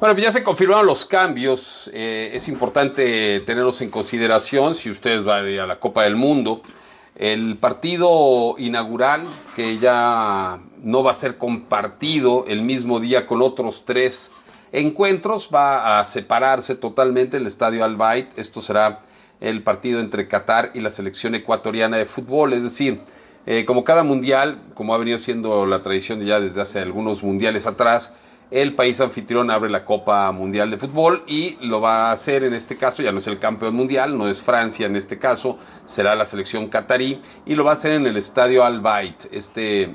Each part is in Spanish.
Bueno, pues ya se confirmaron los cambios. Eh, es importante tenerlos en consideración si ustedes van a la Copa del Mundo. El partido inaugural, que ya no va a ser compartido el mismo día con otros tres encuentros, va a separarse totalmente el Estadio Al Esto será el partido entre Qatar y la selección ecuatoriana de fútbol. Es decir, eh, como cada mundial, como ha venido siendo la tradición ya desde hace algunos mundiales atrás, el país anfitrión abre la Copa Mundial de Fútbol y lo va a hacer en este caso, ya no es el campeón mundial, no es Francia en este caso, será la selección catarí y lo va a hacer en el estadio Al Bayt, este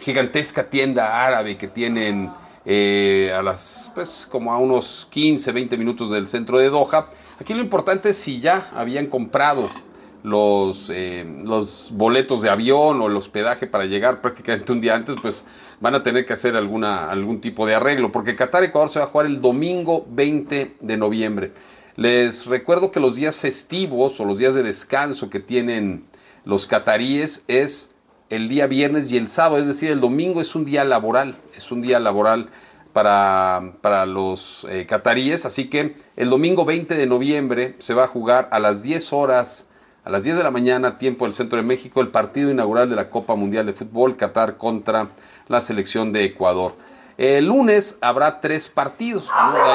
gigantesca tienda árabe que tienen eh, a las, pues como a unos 15, 20 minutos del centro de Doha. Aquí lo importante es si ya habían comprado los, eh, los boletos de avión o el hospedaje para llegar prácticamente un día antes, pues van a tener que hacer alguna, algún tipo de arreglo, porque Qatar-Ecuador se va a jugar el domingo 20 de noviembre. Les recuerdo que los días festivos o los días de descanso que tienen los cataríes es el día viernes y el sábado, es decir, el domingo es un día laboral, es un día laboral para, los cataríes, eh, así que el domingo 20 de noviembre se va a jugar a las 10 horas a las 10 de la mañana, tiempo del centro de México, el partido inaugural de la Copa Mundial de Fútbol Qatar contra la selección de Ecuador. El lunes habrá tres partidos,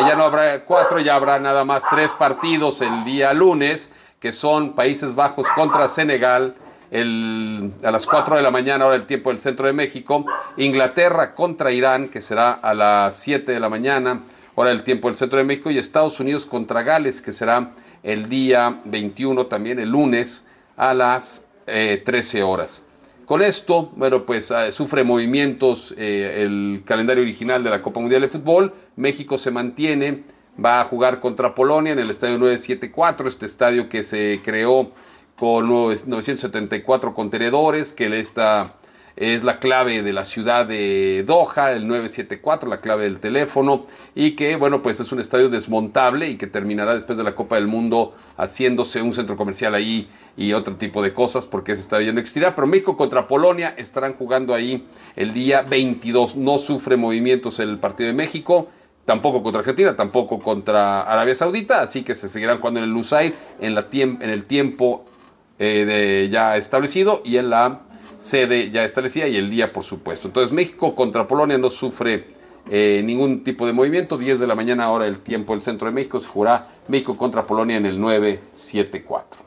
ya no habrá cuatro, ya habrá nada más tres partidos el día lunes, que son Países Bajos contra Senegal, a las 4 de la mañana, ahora el tiempo del centro de México, Inglaterra contra Irán, que será a las 7 de la mañana, ahora el tiempo del centro de México, y Estados Unidos contra Gales, que será el día 21, también el lunes, a las 13 eh, horas. Con esto, bueno, pues ah, sufre movimientos eh, el calendario original de la Copa Mundial de Fútbol. México se mantiene, va a jugar contra Polonia en el Estadio 974, este estadio que se creó con 974 contenedores, que le está es la clave de la ciudad de Doha, el 974, la clave del teléfono, y que, bueno, pues es un estadio desmontable y que terminará después de la Copa del Mundo haciéndose un centro comercial ahí y otro tipo de cosas, porque ese estadio no existirá. Pero México contra Polonia estarán jugando ahí el día 22. No sufre movimientos el partido de México tampoco contra Argentina, tampoco contra Arabia Saudita, así que se seguirán jugando en el Lusail en, la en el tiempo eh, de ya establecido y en la sede ya establecida y el día, por supuesto. Entonces México contra Polonia no sufre eh, ningún tipo de movimiento. 10 de la mañana, ahora el tiempo del centro de México, se jugará México contra Polonia en el 974.